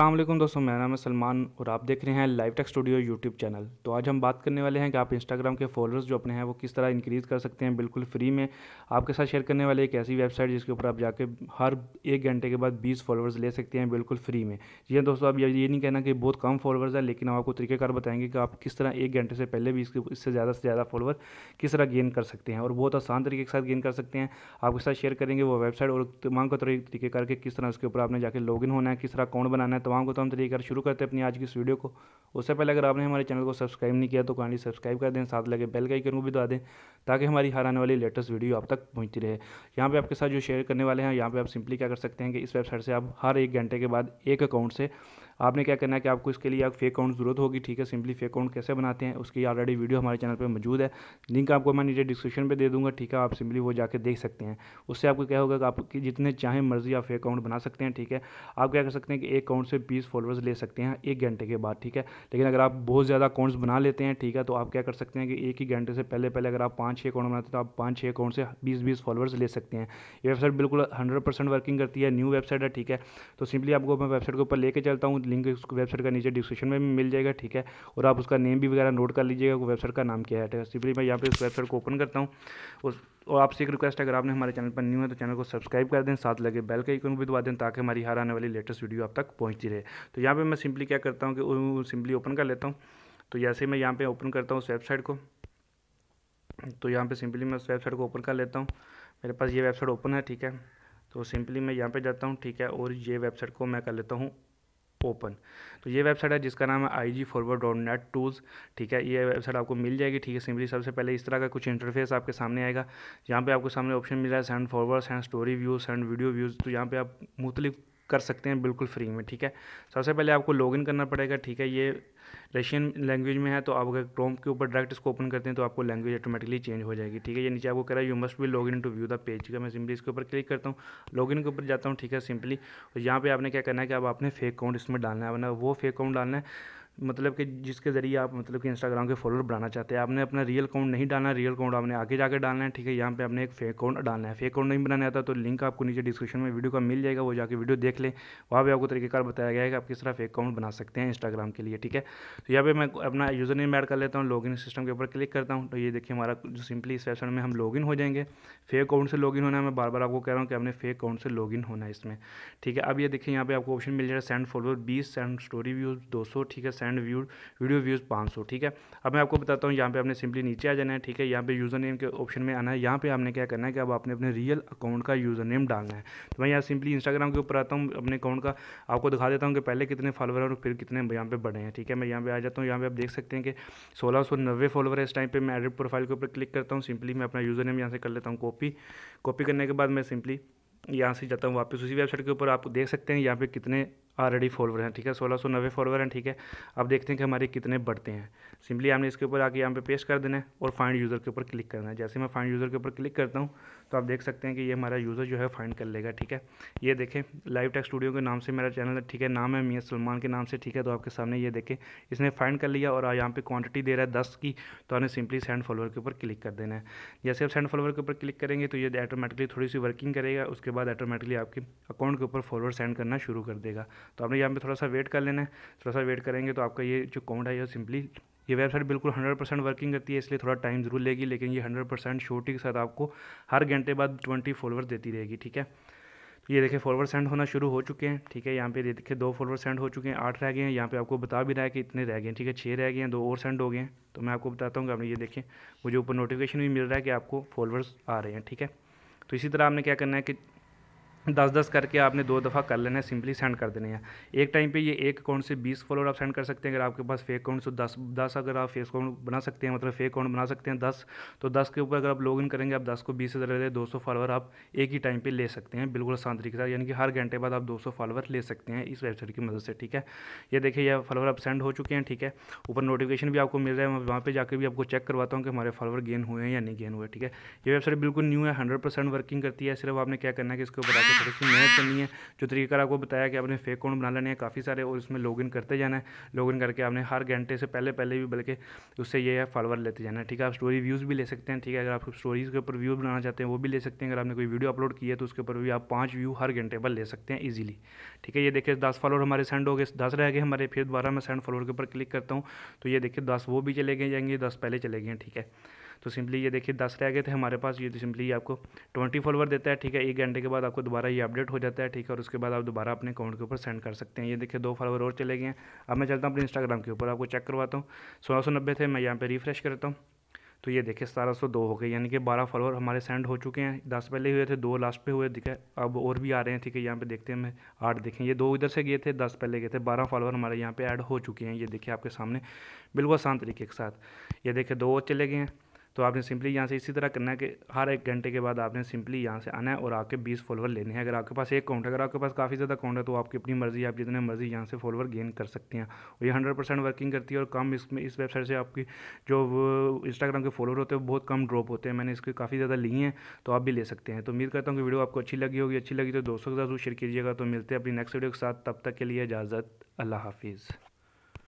अल्लाम दोस्तों मेरा नाम है सलमान और आप देख रहे हैं live tech studio YouTube channel तो आज हम बात करने वाले हैं कि आप इंस्टाग्राम के फॉलोअर्स जो अपने हैं वो किस तरह इंक्रीज़ कर सकते हैं बिल्कुल फ्री में आपके साथ शेयर करने वाले एक ऐसी वेबसाइट जिसके ऊपर आप जाके हर एक घंटे के बाद बीस फॉलोवर्स ले सकते हैं बिल्कुल फ्री में जी हाँ दोस्तों आप ये नहीं कहना कि बहुत कम फॉलोवर्स हैं लेकिन हम आपको तरीकेकार बताएंगे कि आप किस तरह एक घंटे से पहले भी इसके इससे ज़्यादा से ज़्यादा फॉलोवर किस तरह गेन कर सकते हैं और बहुत आसान तरीके के साथ गेन कर सकते हैं आपके साथ शेयर करेंगे वो वेबसाइट और तमाम का तरीकेकार के किस तरह उसके ऊपर आपने जाकर लॉग होना है किस तरह अकाउंट बनाना है तमाम को तमाम तरीके शुरू करते हैं अपनी आज की इस वीडियो को उससे पहले अगर आपने हमारे चैनल को सब्सक्राइब नहीं किया तो काइंडली सब्सक्राइब कर दें साथ लगे बेल का आइकन को भी दबा दें ताकि हमारी हर आने वाली लेटेस्ट वीडियो आप तक पहुँचती रहे यहाँ पर आपके साथ जो शेयर करने वाले हैं यहाँ पर आप सिंपली क्या कर सकते हैं कि इस वेबसाइट से आप हर एक घंटे के बाद एक अकाउंट से आपने क्या करना है कि आपको इसके लिए आप फेक अकाउंट जरूरत होगी ठीक है सिंपली फेक अकाउंट कैसे बनाते हैं उसकी ऑलरेडी वीडियो हमारे चैनल पर मौजूद है लिंक आपको मैं नीचे डिस्क्रिप्शन पर दे दूँगा ठीक है आप सिंपली वो जाकर देख सकते हैं उससे आपको क्या होगा कि आपकी जितने चाहें मर्जी आप फेक अकाउंट बना सकते हैं ठीक है आप क्या कर सकते हैं कि एक अकाउंट से बीस फॉलोअर्स ले सकते हैं एक घंटे के बाद ठीक है लेकिन अगर आप बहुत ज़्यादा अकाउंट्स बना लेते हैं ठीक है तो आप क्या कर सकते हैं कि एक ही घंटे से पहले पहले अगर आप पाँच छः अकाउंट बनाते हैं तो आप पाँच छः अकाउंट से बीस बीस फॉलोअर्स ले सकते हैं ये वेबसाइट बिल्कुल हंड्रेड परसेंट वर्किंग करती है न्यू वेबसाइट है ठीक है तो सिंपली आपको मैं वेबसाइट के ऊपर लेकर चलता हूँ लिंक उसको वेबसाइट का नीचे डिस्क्रिप्शन में मिल जाएगा ठीक है और आप उसका नेम भी वगैरह नोट कर लीजिएगा वेबसाइट का नाम क्या है तो सिंपली मैं यहाँ पर उस वेबसाइट को ओपन करता हूँ और और आपसे एक रिक्वेस्ट है अगर आपने हमारे चैनल पर न्यू है तो चैनल को सब्सक्राइब कर दें साथ लगे बेल का आइकन भी दबा दें ताकि हमारी हर आने वाली लेटेस्ट वीडियो आप तक पहुँचती रहे तो यहाँ पर मैं सिंपली क्या करता हूँ कि सिंपली ओपन कर लेता हूँ तो जैसे मैं यहाँ पर ओपन करता हूँ उस वेबसाइट को तो यहाँ पर सिंपली मैं उस वेबसाइट को ओपन कर लेता हूँ मेरे पास ये वेबसाइट ओपन है ठीक है तो सिंपली मैं यहाँ पे जाता हूँ ठीक है और ये वेबसाइट को मैं कर लेता हूँ ओपन तो ये वेबसाइट है जिसका नाम है I G forward dot net tools ठीक है ये वेबसाइट आपको मिल जाएगी ठीक है सिंपली सबसे पहले इस तरह का कुछ इंटरफेस आपके सामने आएगा यहाँ पे आपको सामने ऑप्शन मिल रहा है send forward send story views send video views तो यहाँ पे आप मुख्तलिफ कर सकते हैं बिल्कुल फ्री में ठीक है सबसे पहले आपको लॉगिन करना पड़ेगा ठीक है ये रशियन लैंग्वेज में है तो आप अगर क्रोम के ऊपर डायरेक्ट इसको ओपन करते हैं तो आपको लैंग्वेज ऑटोमेटिकली चेंज हो जाएगी ठीक है ये नीचे आपको कह रहा है you must be log in to view the page का मैं सिंपली इसके ऊपर क्लिक करता हूँ लॉग इन के ऊपर जाता हूँ ठीक है सिंपली और यहाँ पर आपने क्या करना है कि अब आपने फेक अकाउंट इसमें डालना है वो फेक अकाउंट डालना है मतलब कि जिसके ज़रिए आप मतलब कि इंस्टाग्राम के फॉलोअर बढ़ाना चाहते हैं आपने अपना रियल अकाउंट नहीं डालना रियल अकाउंट आपने आगे जाकर डालना है ठीक है यहाँ पे आपने एक फेक अकाउंट डालना है फेक अकाउंट नहीं बनाने आता तो लिंक तो आपको नीचे डिस्क्रिप्शन में वीडियो का मिल जाएगा वो जाकर वीडियो देख लें वहाँ पर आपको तरीकेकार बताया गया है कि आप किस तरह फेक अकाउंट बना सकते हैं इंस्टाग्राम के लिए ठीक है तो यहाँ पर मैं अपना यूज़र नेम ऐड कर लेता हूँ लॉगिन सिस्टम के ऊपर क्लिक करता हूँ तो ये देखिए हमारा जो सिंपली इस सेशन में हम इन हो जाएंगे फेक अकाउंट से इन होना है मैं बार बार आपको कह रहा हूँ कि आपने फेक अकाउंट से इन होना है इसमें ठीक है अब ये देखिए यहाँ पे आपको ऑप्शन मिल जाएगा सेंड फॉलोअर बीस सेंड स्टोरी व्यूज़ दो ठीक है send and view video views पाँच सौ ठीक है अब मैं आपको बताता हूँ यहाँ पे आपने सिंपली नीचे आ जाना है ठीक है यहाँ पे यूज़र नेम के ऑप्शन में आना है यहाँ पे आपने क्या करना है कि अब आपने अपने रियल अकाउंट का यूज़र नेम डालना है तो मैं यहाँ सिंपली इंस्टाग्राम के ऊपर आता हूँ अपने अकाउंट का आपको दिखा देता हूँ कि पहले कितने फॉलोवर और फिर कितने यहाँ पर बढ़े हैं ठीक है मैं यहाँ पर आ जाता हूँ यहाँ पर आप देख सकते हैं कि सोलह सौ नब्बे फॉलोवर है इस टाइम पर मैं एडिट प्रोफाइल के ऊपर क्लिक करता हूँ सिंपली मैं अपना यूज़र नेम यहाँ से कर लेता हूँ कॉपी कॉपी करने के बाद मैं सिंपली यहाँ से जाता हूँ वापस उसी वेबसाइट के ऊपर आप देख सकते हैं यहाँ पे कितने ऑलरेडी फॉलोवर हैं ठीक है सोलह सौ नब्बे फॉलोवर हैं ठीक है अब देखते हैं कि हमारे कितने बढ़ते हैं सिंपली हमने इसके ऊपर आके यहाँ पे पेश कर देना है और फाइंड यूज़र के ऊपर क्लिक करना है जैसे मैं फाइंड यूज़र के ऊपर क्लिक करता हूँ तो आप देख सकते हैं कि ये हमारा यूज़र जो है फाइंड कर लेगा ठीक है ये देखें लाइव टेक स्टूडियो के नाम से मेरा चैनल है ठीक है नाम है मियाँ सलमान के नाम से ठीक है तो आपके सामने ये देखें इसने फाइंड कर लिया और यहाँ पर क्वान्टिटी दे रहा है दस की तो आपने सिंपली सेंड फॉलोअर के ऊपर क्लिक कर देना है जैसे आप सेंड फॉलोअर के ऊपर क्लिक करेंगे तो ये ऑटोमेटिकली थोड़ी सी वर्किंग करेगा उसके बाद ऑटोमेटिकली आपके अकाउंट के ऊपर फॉलोअर सेंड करना शुरू कर देगा तो आपने यहाँ पे थोड़ा सा वेट कर लेना है थोड़ा सा वेट करेंगे तो आपका ये जो कोड है ये सिंपली ये वेबसाइट बिल्कुल 100 परसेंट वर्किंग करती है इसलिए थोड़ा टाइम ज़रूर लेगी लेकिन ये 100 परसेंट शोटी के साथ आपको हर घंटे बाद 20 फॉलोअर्स देती रहेगी ठीक है तो ये देखिए फॉलोवर सेंड होना शुरू हो चुके हैं ठीक है यहाँ पे देखिए दो फॉलोवर सेंड हो चुके हैं आठ रह गए हैं यहाँ पे आपको बता भी रहा है कि इतने रह गए ठीक है छः रह गए हैं दो और सेंड हो गए हैं तो मैं आपको बताता हूँ कि आपने ये देखें मुझे ऊपर नोटिफिकेशन भी मिल रहा है कि आपको फॉलोवर्स आ रहे हैं ठीक है तो इसी तरह आपने क्या करना है कि दस दस करके आपने दो दफ़ा कर लेना है सिंपली सेंड कर देने हैं एक टाइम पे ये एक अकाउंट से बीस फॉलोअर आप सेंड कर सकते हैं अगर आपके पास फेक अकाउंट तो दस दस अगर आप फेक अकाउंट बना सकते हैं मतलब फेक अकाउंट बना सकते हैं दस तो दस के ऊपर अगर आप लॉगिन करेंगे आप दस को बीस हज़ार दो सौ फॉलोअर आप एक ही टाइम पर ले सकते हैं बिल्कुल आसान तरीके से यानी कि हर घंटे बाद आप दो सौ फॉलोअर ले सकते हैं इस वेबसाइट की मदद से ठीक है ये देखिए ये फॉलोअर आप सेंड हो चुके हैं ठीक है ऊपर नोटिफिकेशन भी आपको मिल रहा है मैं वहाँ पर जाकर भी आपको चेक करवाता हूँ कि हमारे फॉलोअर गेन हुए हैं या नहीं गेन हुए ठीक है ये वेबसाइट बिल्कुल न्यू है हंड्रेड परसेंट वर्किंग करती है सिर्फ आपने क्या करना है कि इसके ऊपर थोड़ी तो सी मेहनत करनी है जो तरीका आपको बताया कि आपने फेक अकाउंट बना लेने हैं काफ़ी सारे और उसमें लॉगिन करते जाना है लॉगिन करके आपने हर घंटे से पहले पहले भी बल्कि उससे ये है फॉलोअर लेते जाना है ठीक है आप स्टोरी व्यूज़ भी ले सकते हैं ठीक है अगर आप स्टोरीज़ के ऊपर व्यू बनाना चाहते हैं वो भी ले सकते हैं अगर आपने कोई वीडियो अपलोड की है तो उसके ऊपर भी आप पाँच व्यू हर घंटे पर ले सकते हैं ईजिली ठीक है ये देखिए दस फॉलोअर हमारे सेंड हो गए दस रह गए हमारे फिर दोबारा मैं सेंड फॉलोअर के ऊपर क्लिक करता हूँ तो ये देखिए दस वो भी चले गए जाएंगे दस पहले चले गए ठीक है तो सिंपली ये देखिए दस रह गए थे हमारे पास ये सिंपली आपको ट्वेंटी फॉलोवर देता है ठीक है एक घंटे के बाद आपको दोबारा ये अपडेट हो जाता है ठीक है और उसके बाद आप दोबारा अपने अकाउंट के ऊपर सेंड कर सकते हैं ये देखिए दो फॉलोवर और चले गए हैं अब मैं चलता हूँ अपने इंस्टाग्राम के ऊपर आपको चेक करवाता हूँ सोलह सौ नब्बे थे मैं यहाँ पर रिफ्रेश करता हूँ तो ये देखिए सतारह सौ दो हो गए यानी कि बारह फॉलोअर हमारे सेंड हो चुके हैं दस पहले हुए थे दो लास्ट पे हुए दिखे अब और भी आ रहे हैं ठीक है यहाँ पे देखते हैं मैं आठ देखें ये दो इधर से गए थे दस पहले गए थे बारह फॉलोअर हमारे यहाँ पे ऐड हो चुके हैं ये देखिए आपके सामने बिल्कुल आसान तरीके के साथ ये देखिए दो और चले गए हैं तो आपने सिंपली यहाँ से इसी तरह करना है कि हर एक घंटे के बाद आपने सिंपली यहाँ से आना है और आपके बीस फॉलोवर लेने हैं अगर आपके पास एक काउंट है अगर आपके पास काफ़ी ज़्यादा काउंट है तो आपकी अपनी मर्ज़ी आप जितने मर्ज़ी यहाँ से फॉलोवर गेन कर सकते हैं और ये हंड्रेड परसेंट वर्किंग करती है और कम इसमें इस वेबसाइट से आपकी जो इंस्टाग्राम के फॉलोवर होते हैं बहुत कम ड्रॉप होते हैं मैंने इसके काफ़ी ज़्यादा लिए हैं तो आप भी ले सकते हैं तो उम्मीद करता हूँ कि वीडियो आपको अच्छी लगी होगी अच्छी लगी तो दोस्तों के साथ शेयर कीजिएगा तो मिलते हैं अपनी नेक्स्ट वीडियो के साथ तब तक के लिए इजाज़त अल्लाह हाफिज़